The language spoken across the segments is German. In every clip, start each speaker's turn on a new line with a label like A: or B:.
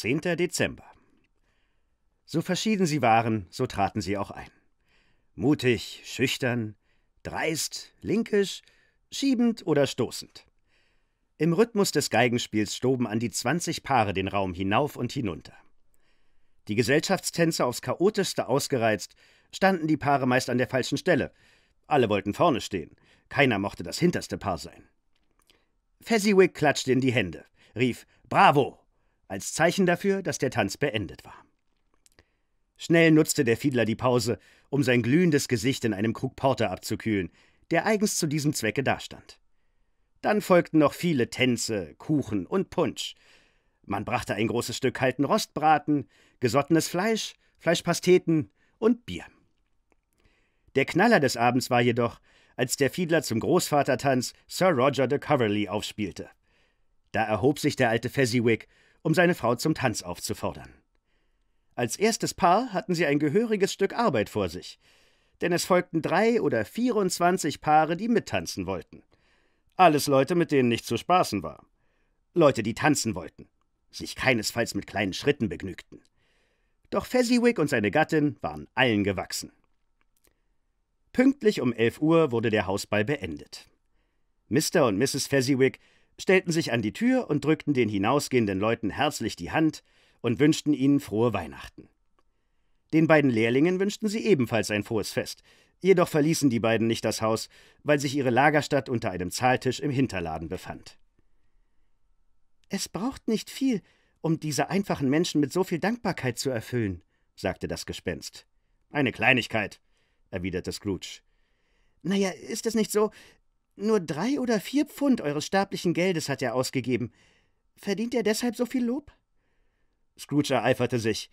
A: 10. Dezember. So verschieden sie waren, so traten sie auch ein. Mutig, schüchtern, dreist, linkisch, schiebend oder stoßend. Im Rhythmus des Geigenspiels stoben an die 20 Paare den Raum hinauf und hinunter. Die Gesellschaftstänze aufs chaotischste ausgereizt, standen die Paare meist an der falschen Stelle. Alle wollten vorne stehen. Keiner mochte das hinterste Paar sein. Fezziwig klatschte in die Hände, rief Bravo, als Zeichen dafür, dass der Tanz beendet war. Schnell nutzte der Fiedler die Pause, um sein glühendes Gesicht in einem Krug Porter abzukühlen, der eigens zu diesem Zwecke dastand. Dann folgten noch viele Tänze, Kuchen und Punsch. Man brachte ein großes Stück kalten Rostbraten, gesottenes Fleisch, Fleischpasteten und Bier. Der Knaller des Abends war jedoch, als der Fiedler zum Großvatertanz Sir Roger de Coverley aufspielte. Da erhob sich der alte Fezziwig um seine Frau zum Tanz aufzufordern. Als erstes Paar hatten sie ein gehöriges Stück Arbeit vor sich, denn es folgten drei oder 24 Paare, die mittanzen wollten. Alles Leute, mit denen nicht zu spaßen war. Leute, die tanzen wollten, sich keinesfalls mit kleinen Schritten begnügten. Doch Fezziwig und seine Gattin waren allen gewachsen. Pünktlich um elf Uhr wurde der Hausball beendet. Mr. und Mrs. Fezziwig stellten sich an die Tür und drückten den hinausgehenden Leuten herzlich die Hand und wünschten ihnen frohe Weihnachten. Den beiden Lehrlingen wünschten sie ebenfalls ein frohes Fest, jedoch verließen die beiden nicht das Haus, weil sich ihre Lagerstatt unter einem Zahltisch im Hinterladen befand. Es braucht nicht viel, um diese einfachen Menschen mit so viel Dankbarkeit zu erfüllen, sagte das Gespenst. Eine Kleinigkeit, erwiderte Scrooge. Naja, ist es nicht so, nur drei oder vier Pfund eures sterblichen Geldes hat er ausgegeben. Verdient er deshalb so viel Lob? Scrooge ereiferte sich.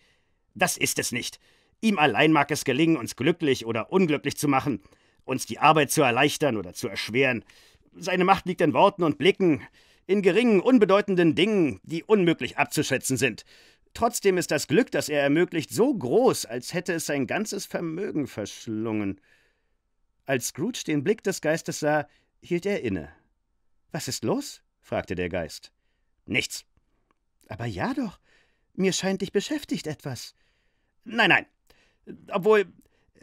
A: Das ist es nicht. Ihm allein mag es gelingen, uns glücklich oder unglücklich zu machen, uns die Arbeit zu erleichtern oder zu erschweren. Seine Macht liegt in Worten und Blicken, in geringen, unbedeutenden Dingen, die unmöglich abzuschätzen sind. Trotzdem ist das Glück, das er ermöglicht, so groß, als hätte es sein ganzes Vermögen verschlungen. Als Scrooge den Blick des Geistes sah, hielt er inne. Was ist los? fragte der Geist. Nichts. Aber ja doch, mir scheint dich beschäftigt etwas. Nein, nein. Obwohl,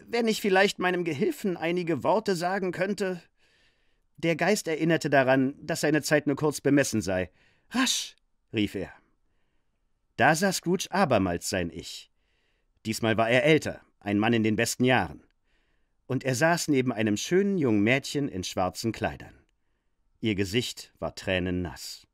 A: wenn ich vielleicht meinem Gehilfen einige Worte sagen könnte. Der Geist erinnerte daran, dass seine Zeit nur kurz bemessen sei. Rasch! rief er. Da sah Scrooge abermals sein Ich. Diesmal war er älter, ein Mann in den besten Jahren und er saß neben einem schönen jungen Mädchen in schwarzen Kleidern. Ihr Gesicht war tränennass.